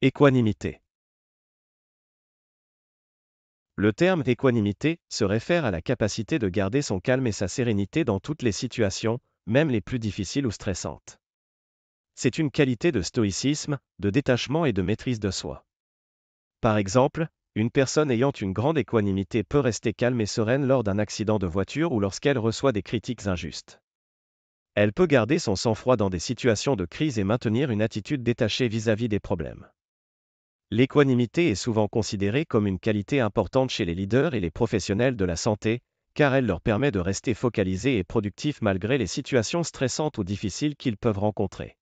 Équanimité. Le terme équanimité se réfère à la capacité de garder son calme et sa sérénité dans toutes les situations, même les plus difficiles ou stressantes. C'est une qualité de stoïcisme, de détachement et de maîtrise de soi. Par exemple, une personne ayant une grande équanimité peut rester calme et sereine lors d'un accident de voiture ou lorsqu'elle reçoit des critiques injustes. Elle peut garder son sang-froid dans des situations de crise et maintenir une attitude détachée vis-à-vis des problèmes. L'équanimité est souvent considérée comme une qualité importante chez les leaders et les professionnels de la santé, car elle leur permet de rester focalisés et productifs malgré les situations stressantes ou difficiles qu'ils peuvent rencontrer.